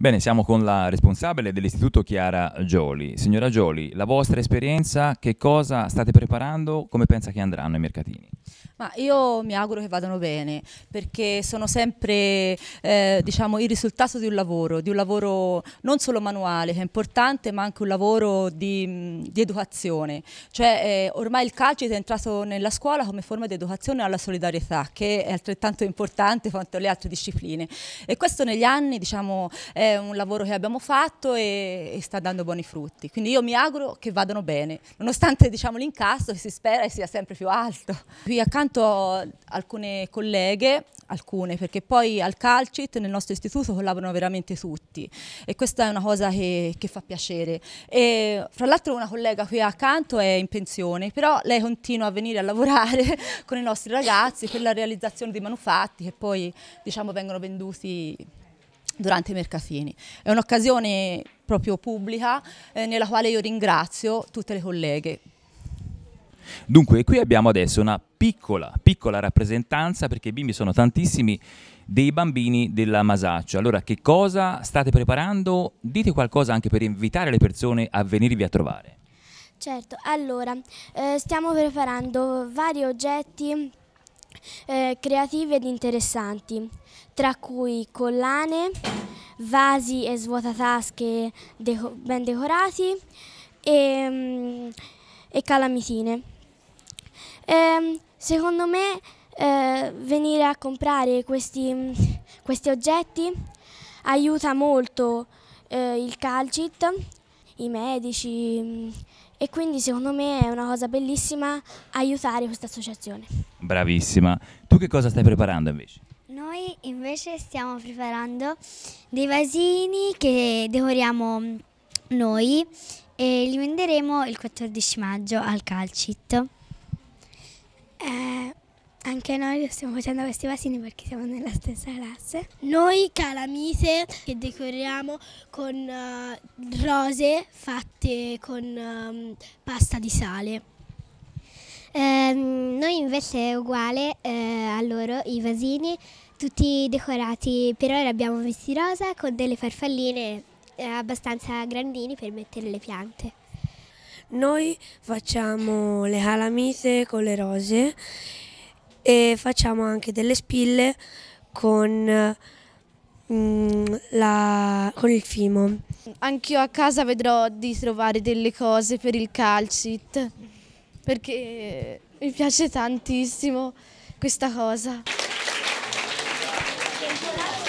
Bene, siamo con la responsabile dell'Istituto Chiara Gioli. Signora Gioli, la vostra esperienza, che cosa state preparando, come pensa che andranno i mercatini? Ma io mi auguro che vadano bene perché sono sempre eh, diciamo, il risultato di un lavoro, di un lavoro non solo manuale che è importante ma anche un lavoro di, di educazione. Cioè, eh, ormai il calcio è entrato nella scuola come forma di educazione alla solidarietà che è altrettanto importante quanto le altre discipline e questo negli anni diciamo, è un lavoro che abbiamo fatto e, e, sta dando buoni frutti. Quindi io mi auguro che vadano bene nonostante diciamo, l'incasso che si spera sia sempre più alto. Qui accanto ho alcune colleghe, alcune, perché poi al Calcit nel nostro istituto collaborano veramente tutti e questa è una cosa che, che fa piacere. E, fra l'altro una collega qui accanto è in pensione, però lei continua a venire a lavorare con i nostri ragazzi per la realizzazione di manufatti che poi diciamo, vengono venduti durante i mercatini. È un'occasione proprio pubblica eh, nella quale io ringrazio tutte le colleghe Dunque, qui abbiamo adesso una piccola, piccola rappresentanza, perché i bimbi sono tantissimi, dei bambini della Masaccio. Allora, che cosa state preparando? Dite qualcosa anche per invitare le persone a venirvi a trovare. Certo, allora, eh, stiamo preparando vari oggetti eh, creativi ed interessanti, tra cui collane, vasi e svuotatasche deco ben decorati e, mm, e calamitine. Eh, secondo me eh, venire a comprare questi, questi oggetti aiuta molto eh, il calcit, i medici e quindi secondo me è una cosa bellissima aiutare questa associazione. Bravissima. Tu che cosa stai preparando invece? Noi invece stiamo preparando dei vasini che decoriamo noi e li venderemo il 14 maggio al Calcit. Eh, anche noi stiamo facendo questi vasini perché siamo nella stessa classe. Noi calamite che decoriamo con uh, rose fatte con um, pasta di sale. Eh, noi invece è uguale eh, a loro, i vasini, tutti decorati, per ora abbiamo vesti rosa con delle farfalline eh, abbastanza grandini per mettere le piante. Noi facciamo le halamite con le rose e facciamo anche delle spille con, mm, la, con il fimo. Anch'io a casa vedrò di trovare delle cose per il calcit perché mi piace tantissimo questa cosa.